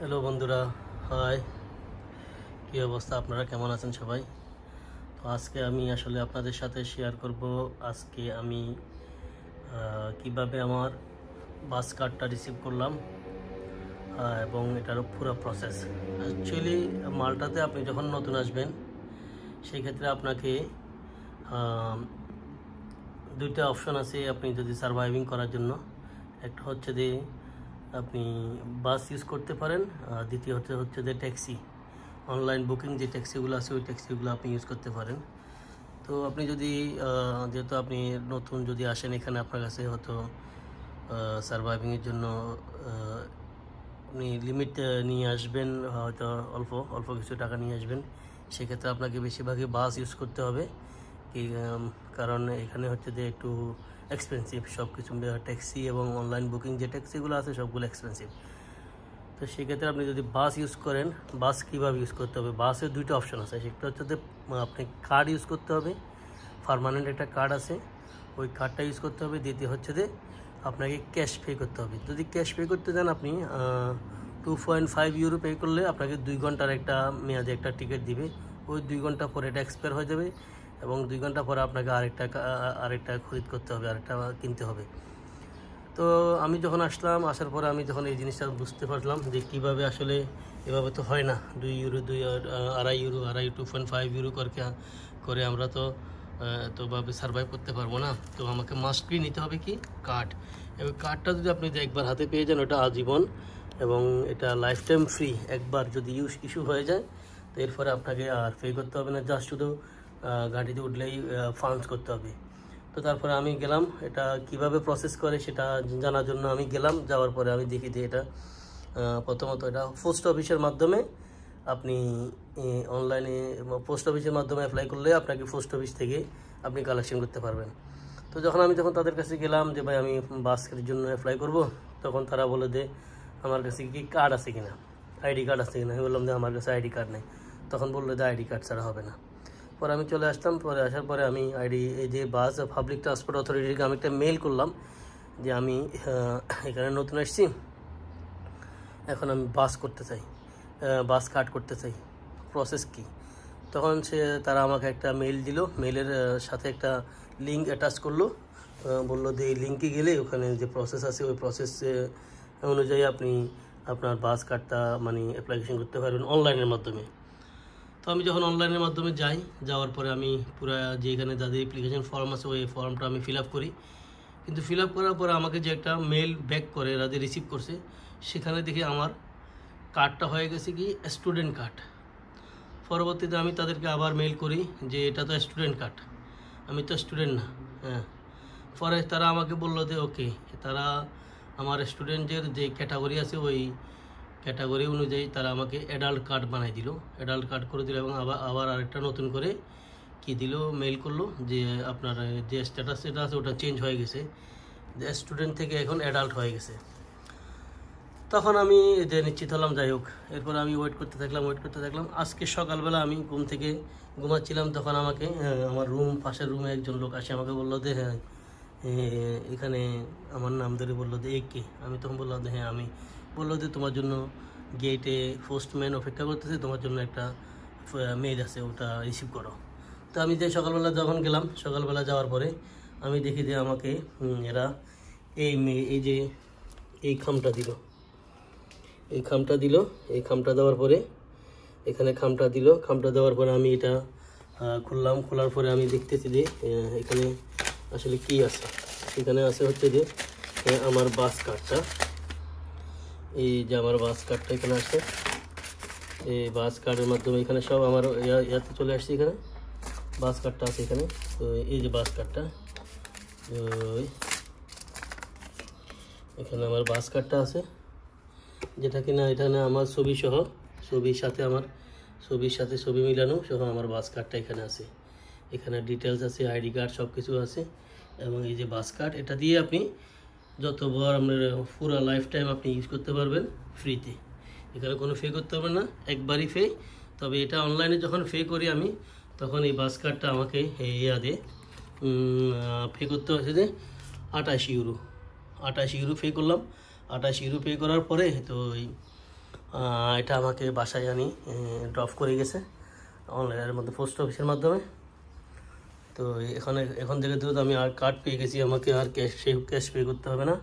hello বন্ধুরা high কী অবস্থা আপনারা কেমন আছেন সবাই তো আজকে আমি আসলে আপনাদের সাথে শেয়ার করব আজকে আমি কিভাবে আমার বাস কার্ডটা রিসিভ করলাম এবং এটার পুরো প্রসেস অ্যাকচুয়ালি মালটাতে আপনি যখন নতুন আসবেন সেই ক্ষেত্রে আপনাকে দুইটা অপশন আছে আপনি যদি সার্ভাইভিং করার জন্য একটা হচ্ছে যে আপনি বাস ইউজ করতে পারেন আর দ্বিতীয় হচ্ছে হচ্ছে যে ট্যাক্সি অনলাইন বুকিং যে ট্যাক্সিগুলো আছে ওই ট্যাক্সিগুলো আপনি ইউজ করতে পারেন তো আপনি যদি যেহেতু আপনি নতুন যদি আসেন এখানে আপনার কাছে হয়তো সার্ভাইভিংয়ের জন্য আপনি লিমিট নিয়ে আসবেন হয়তো অল্প অল্প কিছু টাকা নিয়ে আসবেন সেক্ষেত্রে আপনাকে বেশিরভাগই বাস ইউজ করতে হবে কি কারণ এখানে হচ্ছে যে একটু এক্সপেন্সিভ সব কিছু ট্যাক্সি এবং অনলাইন বুকিং যে ট্যাক্সিগুলো আছে সবগুলো এক্সপেন্সিভ তো সেক্ষেত্রে আপনি যদি বাস ইউজ করেন বাস কীভাবে ইউজ করতে হবে বাসের দুইটা অপশন আছে সেটা হচ্ছে যে আপনি কার্ড ইউজ করতে হবে পারমানেন্ট একটা কার্ড আছে ওই কার্ডটা ইউজ করতে হবে দ্বিতীয় হচ্ছে যে আপনাকে ক্যাশ পে করতে হবে যদি ক্যাশ পে করতে চান আপনি two point five euro pay করলে আপনাকে দুই ঘন্টার একটা মেয়াদে একটা টিকিট দিবে ওই দুই ঘন্টা পরে এটা এক্সপায়ার হয়ে যাবে এবং দুই ঘন্টা পরে আপনাকে আরেকটা আরেকটা খরিদ করতে হবে আরেকটা কিনতে হবে তো আমি যখন আসলাম আসার পরে আমি যখন এই জিনিসটা বুঝতে পারলাম যে কীভাবে আসলে এভাবে তো হয় না দুই ইউরো দুই আড়াই ইউরো আড়াই টু পয়েন্ট ফাইভ ইউরো করকে করে আমরা তো তোভাবে সার্ভাইভ করতে পারবো না তো আমাকে মাস্টলি নিতে হবে কি কার্ড এবং কার্ডটা যদি আপনি একবার হাতে পেয়ে যান ওটা আজীবন এবং এটা লাইফ টাইম ফ্রি একবার যদি ইউজ ইস্যু হয়ে যায় তো এরপরে আপনাকে আর পে করতে হবে না জাস্ট শুধু গাড়িতে উঠলেই ফান্ড করতে হবে তো তারপরে আমি গেলাম এটা কিভাবে প্রসেস করে সেটা জানার জন্য আমি গেলাম যাওয়ার পরে আমি দেখি যে এটা প্রথমত এটা পোস্ট অফিসের মাধ্যমে আপনি অনলাইনে পোস্ট অফিসের মাধ্যমে অ্যাপ্লাই করলে আপনাকে পোস্ট অফিস থেকে আপনি কালেকশন করতে পারবেন তো যখন আমি যখন তাদের কাছে গেলাম যে ভাই আমি বাসের জন্য অ্যাপ্লাই করব তখন তারা বলে যে আমার কাছে কি কার্ড আছে কিনা আইডি কার্ড আছে কিনা আমি বললাম যে আমার কাছে আইডি কার্ড নেই তখন বললো যে আইডি কার্ড ছাড়া হবে না পরে আমি চলে আসলাম পরে আসার পরে আমি আইডি এই যে বাস পাবলিক ট্রান্সপোর্ট অথরিটিকে আমি একটা মেল করলাম যে আমি এখানে নতুন এসছি এখন আমি বাস করতে চাই বাস কাট করতে চাই প্রসেস কি তখন সে তারা আমাকে একটা মেল দিল মেলের সাথে একটা লিঙ্ক অ্যাটাচ করলো বললো যে এই লিঙ্কে গেলে ওখানে যে প্রসেস আছে ওই প্রসেস অনুযায়ী আপনি আপনার বাস কার্ডটা মানে অ্যাপ্লিকেশন করতে পারবেন অনলাইনের মাধ্যমে তো আমি যখন অনলাইনের মাধ্যমে যাই যাওয়ার পরে আমি পুরো যেখানে যাদের অ্যাপ্লিকেশন ফর্ম আছে ওই ফর্মটা আমি ফিল আপ করি কিন্তু ফিল আপ করার পরে আমাকে যে একটা মেল ব্যাক করে এরা রিসিভ করছে সেখানে দেখে আমার কার্ডটা হয়ে গেছে কি স্টুডেন্ট কার্ড পরবর্তীতে আমি তাদেরকে আবার মেল করি যে এটা তো স্টুডেন্ট কার্ড আমি তো স্টুডেন্ট না হ্যাঁ পরে তারা আমাকে বললো যে ওকে তারা আমার স্টুডেন্টের যে ক্যাটাগরি আছে ওই ক্যাটাগরি অনুযায়ী তারা আমাকে অ্যাডাল্ট কার্ড বানাই দিল অ্যাডাল্ট কার্ড করে দিল এবং আবার আবার আরেকটা নতুন করে কি দিল মেল করলো যে আপনার যে স্ট্যাটাস যেটা আছে ওটা চেঞ্জ হয়ে গেছে যে স্টুডেন্ট থেকে এখন অ্যাডাল্ট হয়ে গেছে তখন আমি যে নিশ্চিত হলাম যাই হোক এরপর আমি ওয়েট করতে থাকলাম ওয়েট করতে থাকলাম আজকে সকালবেলা আমি ঘুম থেকে ঘুমাচ্ছিলাম তখন আমাকে আমার রুম পাশের রুমে একজন লোক আসে আমাকে বললো যে হ্যাঁ এখানে আমার নাম ধরে বললো যে এ কে আমি তখন বললাম যে হ্যাঁ আমি বললো যে তোমার জন্য গেটে পোস্টম্যান অপেক্ষা করতেছে তোমার জন্য একটা মেইল আছে ওটা রিসিভ করো তো আমি যে সকালবেলা যখন গেলাম সকালবেলা যাওয়ার পরে আমি দেখি যে আমাকে এরা এই এই যে এই খামটা দিল এই খামটা দিল এই খামটা দেওয়ার পরে এখানে খামটা দিল খামটা দেওয়ার পরে আমি এটা খুললাম খোলার পরে আমি দেখতেছি যে এখানে আসলে কি আছে এখানে আছে হচ্ছে যে আমার বাস কার্ডটা এই যে আমার বাস কার্ডটা এখানে আসছে এই বাস কার্ডের মাধ্যমে এখানে সব আমার ইয়াতে চলে আসছে এখানে বাস কার্ডটা আছে এখানে তো এই যে বাস কার্ডটা এখানে আমার বাস কার্ডটা আছে যেটা কিনা এখানে আমার ছবি সহ ছবির সাথে আমার ছবির সাথে ছবি মিলানো সহ আমার বাস কার্ডটা এখানে আছে এখানে ডিটেলস আছে আইডি কার্ড সব কিছু আছে এবং এই যে বাস কার্ড এটা দিয়ে আপনি যতবার আপনার পুরো লাইফ টাইম আপনি ইউজ করতে পারবেন ফ্রিতে এখানে কোনো ফে করতে হবে না একবারই ফে তবে এটা অনলাইনে যখন ফে করি আমি তখন এই বাস কার্ডটা আমাকে ইয়া দে ফে করতে হয়েছে যে আঠাশ ইউরো আঠাশ ইউরো পে করলাম আঠাশ ইউরো পে করার পরে তো ওই এটা আমাকে বাসায় আনি ড্রপ করে গেছে অনলাইনের মধ্যে পোস্ট অফিসের মাধ্যমে তো এখানে এখান থেকে দ্রুত আমি আর কার্ড পেয়ে গেছি আমাকে আর ক্যাশ সেই ক্যাশ পে করতে হবে না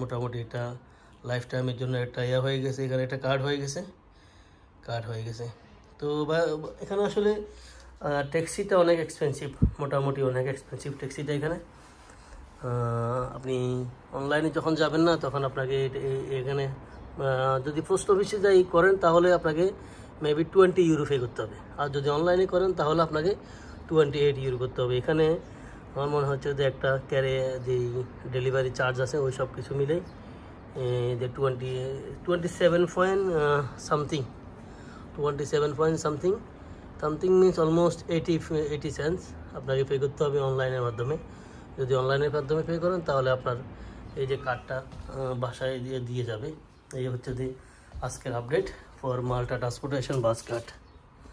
মোটামুটি এটা লাইফ টাইমের জন্য একটা ইয়া হয়ে গেছে এখানে একটা কার্ড হয়ে গেছে কার্ড হয়ে গেছে তো বা এখানে আসলে ট্যাক্সিটা অনেক এক্সপেন্সিভ মোটামুটি অনেক এক্সপেন্সিভ ট্যাক্সিটা এখানে আপনি অনলাইনে যখন যাবেন না তখন আপনাকে এখানে যদি পোস্ট অফিসে যাই করেন তাহলে আপনাকে মেবি টোয়েন্টি ইউরো ফে করতে হবে আর যদি অনলাইনে করেন তাহলে আপনাকে টোয়েন্টি এইট ইউরো করতে হবে এখানে আমার মনে হচ্ছে যে একটা ক্যারে যে ডেলিভারি চার্জ আছে ওই সব কিছু মিলে যে twenty twenty seven point something twenty seven point something something means almost eighty eighty cents আপনাকে পে করতে হবে অনলাইনের মাধ্যমে যদি অনলাইনের মাধ্যমে পে করেন তাহলে আপনার এই যে কার্ডটা বাসায় দিয়ে দিয়ে যাবে এই হচ্ছে যে আজকের update for Malta transportation bus card